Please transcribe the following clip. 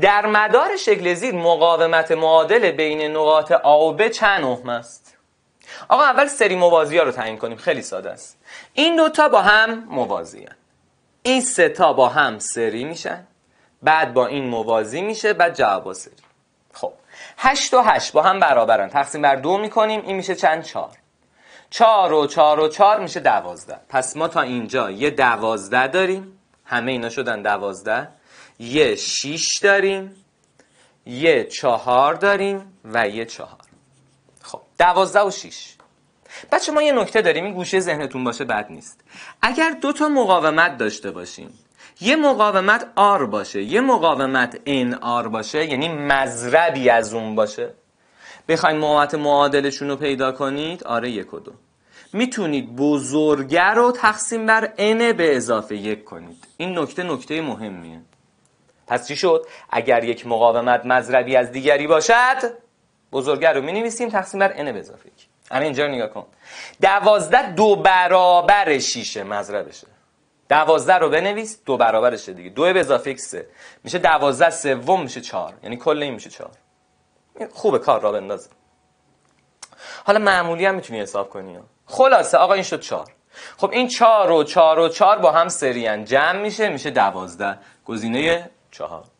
در مدار شکل زیر مقاومت معادل بین نقاط A و B چند اهم است آقا اول سری موازی ها رو تعیین کنیم خیلی ساده است این دوتا با هم موازی هست این سه تا با هم سری میشن بعد با این موازی میشه بعد جواب سری خب هشت و هشت با هم برابرن تقسیم بر دو میکنیم این میشه چند چهار. چار و چار و چار میشه دوازده پس ما تا اینجا یه دوازده داریم همه اینا شدن دوازده یه شیش داریم یه چهار داریم و یه چهار خب دوازده و شیش بچه ما یه نکته داریم این گوشه ذهنتون باشه بد نیست اگر دو تا مقاومت داشته باشیم یه مقاومت آر باشه یه مقاومت این آر باشه یعنی مذربی از اون باشه بخواین مقاومت معادلشون رو پیدا کنید آره یک و دو میتونید بزرگه رو تقسیم بر n به اضافه یک کنید این نکته نکته مهمیه پس چی شد؟ اگر یک مقاومت مذربی از دیگری باشد بزرگه رو مینویسیم تقسیم بر n به اضافه یک الان اینجا رو نگاه کن دوازده دو برابر شیشه مذربشه دوازده رو بنویس دو برابرشه دیگه دو به اضافه یک سه میشه دوازده سوم میشه چهار یعنی کل این میشه چهار خوبه کار را بندازه حالا معمولی هم میتونی حساب کنی خلاصه آقا این شد چهار خب این چهار و چهار و چهار با هم سریان جمع میشه میشه دوازده گزینه چهار